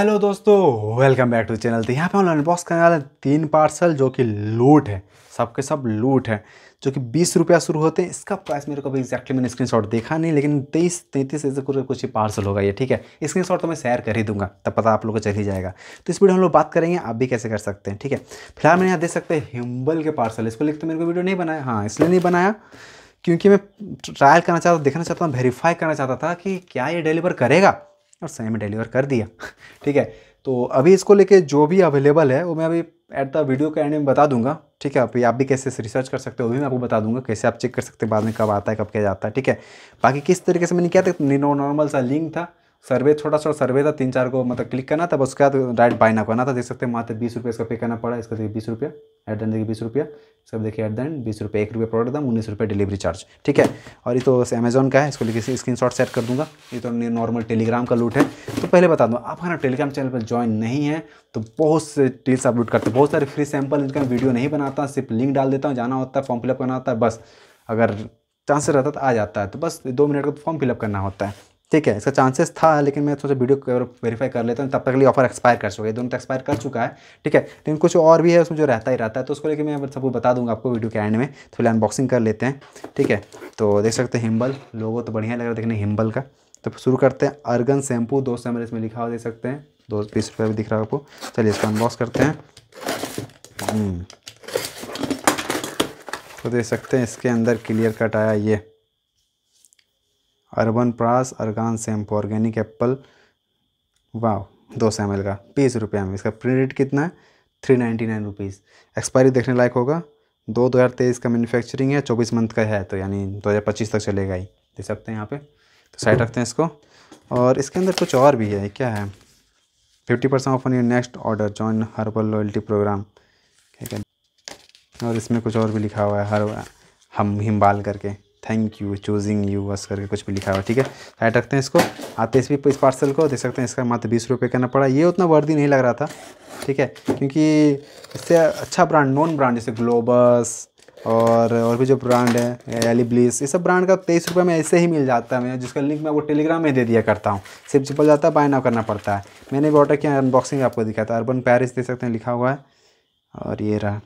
Hello दोस्तों welcome back to channel तो यहाँ पे हम अनबॉक्स करने वाले तीन पार्सल जो कि लूट है सबके सब लूट है जो कि बीस रुपया शुरू होते हैं इसका प्राइस मेरे को अभी एक्जैक्टली मैंने स्क्रीनशॉट देखा नहीं लेकिन तेईस तैंतीस ऐसे कुछ कुछ ही पार्सल होगा ये ठीक है स्क्रीनशॉट तो मैं शेयर कर ही दूंगा तब पता आप लोग को चल ही जाएगा तो इस वीडियो हम लोग बात करेंगे आप भी कैसे कर सकते हैं ठीक है फिलहाल मैंने यहाँ देख सकते हैं हिम्बल के पार्सल इसको लिख तो मेरे को वीडियो नहीं बनाया हाँ इसलिए नहीं बनाया क्योंकि मैं ट्रायल करना चाहता देखना चाहता हूँ वेरीफाई करना चाहता था कि क्या ये डिलीवर करेगा और सही में डिलीवर कर दिया ठीक है तो अभी इसको लेके जो भी अवेलेबल है वो मैं अभी एट द वीडियो के एंड में बता दूंगा ठीक है अभी आप भी कैसे रिसर्च कर सकते हो वो भी मैं आपको बता दूंगा कैसे आप चेक कर सकते हैं बाद में कब आता है कब क्या जाता है ठीक है बाकी किस तरीके से मैंने क्या था नॉर्मल सा लिंक था सर्वे छोटा छोटा सर्वे था तीन चार को मतलब क्लिक करना था उसके बाद डायरेक्ट बाय ना करना था देख सकते हैं मात्र तो बीस रुपये इसका पे करना पड़ा इसका देखिए तो बीस रुपया एट द एंड देखिए बीस रुपया सब देखिए एट द एंड बीस रुपये एक रुपये प्रोडक्ट दम उन्नीस रुपये डिलीवरी चार्ज ठीक है और ये तो अमेजोन का है इसको लेके स्क्रीन शॉट सेट कर दूंगा ये तो नॉर्मल टेलीग्राम का लूट है तो पहले बता दूँ आप हमारा टेलीग्राम चैनल पर ज्वाइन नहीं है तो बहुत से टील्स अपलोड करते बहुत सारे फ्री सैम्पल इनका वीडियो नहीं बनाता सिर्फ लिंक डाल देता हूँ जाना होता है फॉर्म फिलअप करना होता है बस अगर चांस रहता तो आ जाता है तो बस दो मिनट का फॉर्म तो फिलअप करना होता है ठीक है इसका चांसेस था लेकिन मैं थोड़ा वीडियो वेरीफाई कर लेता हूँ तब तक लिए ऑफर एक्सपायर कर चुके दोनों तो एक्सपायर कर चुका है ठीक है लेकिन कुछ और भी है उसमें जो रहता ही रहता है तो उसको लेकर मैं सबको बता दूंगा आपको वीडियो के एंड में थोड़ी अनबॉक्सिंग कर लेते हैं ठीक है तो देख सकते हैं हिम्बल लोगों तो बढ़िया लग रहा है देखने हिम्बल का तो शुरू करते हैं अर्गन शैम्पू दो सौ इसमें लिखा हुआ देख सकते हैं दो बीस रुपये भी दिख रहा है आपको चलिए इसको अनबॉक्स करते हैं हम्म। तो देख सकते हैं इसके अंदर क्लियर कट आया ये अर्बन प्रास अर्गान शैम्पू ऑर्गेनिक एप्पल वाह दो सौ एम का बीस रुपये में इसका प्रिंट रेट कितना है three ninety nine rupees expiry देखने लायक होगा दो दो हज़ार तेईस का मैन्युफैक्चरिंग है चौबीस मंथ का है तो यानी दो हज़ार पच्चीस तक चलेगा ही दे सकते हैं यहाँ पे तो साइड रखते हैं इसको और इसके अंदर कुछ और भी है क्या है fifty percent off on your next order join herbal loyalty program ठीक है और इसमें कुछ और भी लिखा हुआ है हर हम हिम्बाल करके थैंक यू चूजिंग यू बस करके कुछ भी लिखा हुआ ठीक है साइड रखते हैं इसको आते इस भी इस पार्सल को देख सकते हैं इसका मात्र बीस रुपये करना पड़ा ये उतना वर्दी नहीं लग रहा था ठीक है क्योंकि इससे अच्छा ब्रांड नॉन ब्रांड जैसे ग्लोबस और और भी जो ब्रांड है एली ब्लिस ये सब ब्रांड का तेईस रुपये में ऐसे ही मिल जाता है मैं जिसका लिंक मैं वो टेलीग्राम में दे दिया करता हूँ सिर्फ सिंपल जाता है बाय ना करना पड़ता है मैंने भी ऑर्डर किया अनबॉक्सिंग आपको दिखाया था अर्बन पैरिस दे सकते हैं लिखा हुआ है और ये रहा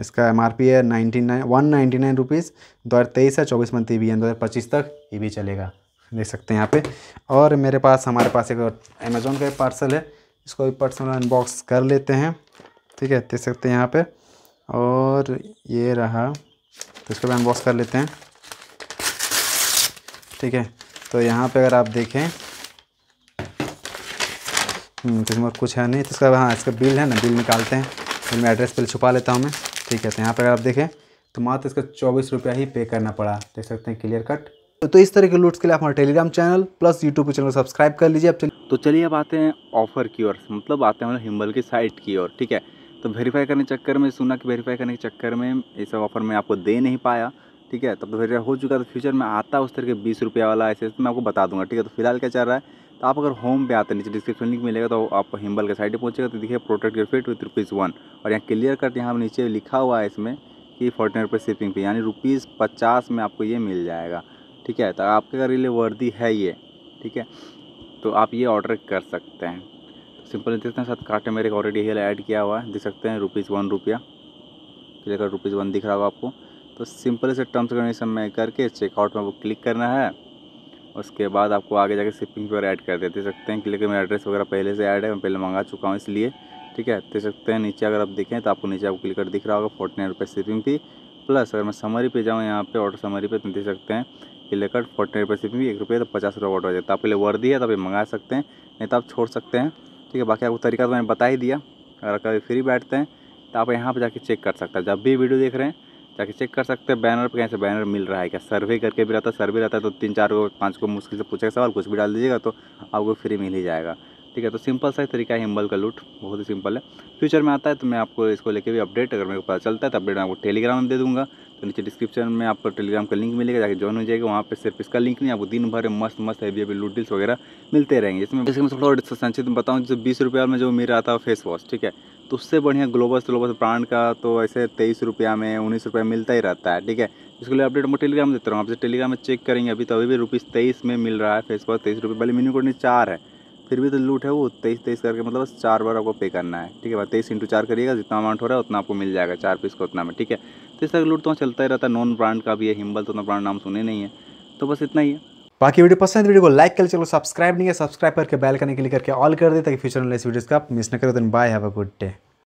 इसका एम आर पी है ninety nine one ninety nine rupees दो हज़ार तेईस है चौबीस मंथ ई वी है दो हज़ार पच्चीस तक ई वी चलेगा देख सकते हैं यहाँ पे और मेरे पास हमारे पास एक अमेज़ोन का एक पार्सल है इसको भी पर्सनल अनबॉक्स कर लेते हैं ठीक है देख सकते हैं यहाँ पे और ये रहा तो इसको भी अनबॉक्स कर लेते हैं ठीक है तो यहाँ पे अगर आप देखें हम्म, तो इसमें कुछ है नहीं तो इसका हाँ इसका बिल है ना बिल निकालते हैं फिर मैं एड्रेस पर छुपा लेता हूँ मैं ठीक है तो यहाँ पर आप देखें तो मात्र इसका चौबीस रुपया ही पे करना पड़ा देख सकते हैं क्लियर कट तो इस तरह के लूट्स के लिए आप हमारे Telegram channel plus YouTube channel को सब्सक्राइब कर लीजिए अब तो चलिए अब आते हैं ऑफर की ओर मतलब आते हैं हम हिम्बल की साइट की ओर ठीक है तो वेरीफाई करने के चक्कर में सुना कि वेरीफाई करने के चक्कर में ये सब ऑफर मैं आपको दे नहीं पाया ठीक है तब तो वेरीफाई हो चुका तो फ्यूचर में आता उस तरह के बीस वाला ऐसे तो मैं आपको बता दूंगा ठीक है तो फिलहाल क्या चल रहा है तो आप अगर होम पे आते हैं नीचे डिस्क्रिप्शन लिंक मिलेगा तो आप हिम्बल के साइड पर पहुँचेगा तो देखिए protect your fit with rupees one और यहाँ क्लियर कट यहाँ नीचे लिखा हुआ है इसमें कि फोर्टी नाइन शिपिंग पे यानी रुपीज़ पचास में आपको ये मिल जाएगा ठीक है तो आपके अगर लिए वर्दी है ये ठीक है तो आप ये ऑर्डर कर सकते हैं सिंपल देखते हैं साथ काटे मेरे ऑलरेडी हेल ऐड किया हुआ है देख सकते हैं रुपीज़ वन रुपया क्लियर कर रुपीज़ वन दिख रहा होगा आपको तो सिंपल से टर्म्स कंडीशन में करके चेकआउट में वो क्लिक करना है उसके बाद आपको आगे जाके शिपिंग पर ऐड कर दे सकते हैं क्योंकि मेरा एड्रेस वगैरह पहले से ऐड है मैं पहले मंगा चुका हूँ इसलिए ठीक है दे सकते हैं नीचे अगर आप देखें तो आपको नीचे आपको क्लिक कर दिख रहा होगा फोर्टी नाइन रुपये शिपिंग भी प्लस अगर मैं समरी पे जाऊँ यहाँ पे ऑर्डर समरी पे तो दे सकते हैं कि लेकर फोर्टी नाइन रुपये शिपिंग एक रुपये तो पचास रुपये ऑर्डर हो जाता है तो आपके लिए वर्दी है तो आप मंगा सकते हैं नहीं तो आप छोड़ सकते हैं ठीक है बाकी आपको तरीका तो मैंने बता ही दिया अगर कभी फ्री बैठते हैं तो आप यहाँ पर जाके चेक कर सकते हैं जब भी वीडियो देख रहे हैं जाके चेक कर सकते हैं बैनर पर कैसे बैनर मिल रहा है क्या सर्वे करके भी रहता है सर्वे रहता है तो तीन चार को पाँच को मुश्किल से पूछेगा सवाल कुछ भी डाल दीजिएगा तो आपको फ्री मिल ही जाएगा ठीक है तो सिंपल सा तरीका है हिम्बल का लूट बहुत ही सिंपल है फ्यूचर में आता है तो मैं आपको इसको लेकर भी अपडेट अगर मेरे को पता चलता है तो अपडेट आपको टेलीग्राम में दे दूँगा तो नीचे डिस्क्रिप्शन में आपको टेलीग्राम का लिंक मिलेगा जाकर ज्वाइन हो जाएगा वहाँ पर सिर्फ इसका लिंक नहीं आपको दिन भर मस्त मस्त हैवी हैवी लूट डील्स वगैरह मिलते रहेंगे इसमें जैसे मैं थोड़ा संक्षिप्त बताऊँ जो बीस रुपये में जो मिल रहा था फेस वॉश ठीक है तो उससे बढ़िया ग्लोबस ग्लोबस ब्रांड का तो ऐसे तेईस रुपया में उन्नीस रुपया मिलता ही रहता है ठीक है इसके लिए अपडेट मैं टेलीग्राम देता रहा हूँ आपसे टेलीग्राम में चेक करेंगे अभी तो अभी भी रुपीज़ तेईस में मिल रहा है फेस वॉश तेईस रुपये भले मिनी कोडनी चार है फिर भी तो लूट है वो तेईस तेईस करके मतलब बस चार बार आपको पे करना है ठीक है भाई तेईस इंटू चार करिएगा जितना अमाउंट हो रहा है उतना आपको मिल जाएगा चार पीस का उतना में ठीक है तो इस तरह लूट तो चलता ही रहता है नॉन ब्रांड का भी है हिम्बल तो उतना ब्रांड नाम सुने नहीं है तो बस इतना ही है बाकी वीडियो पसंद वीडियो को लाइक कर चलो सब्सक्राइब नहीं है सब्सक्राइब करके बैल करने के लिए करके ऑल कर दे ताकि फ्यूचर में इस वीडियोज का मिस न करो दिन bye have a good day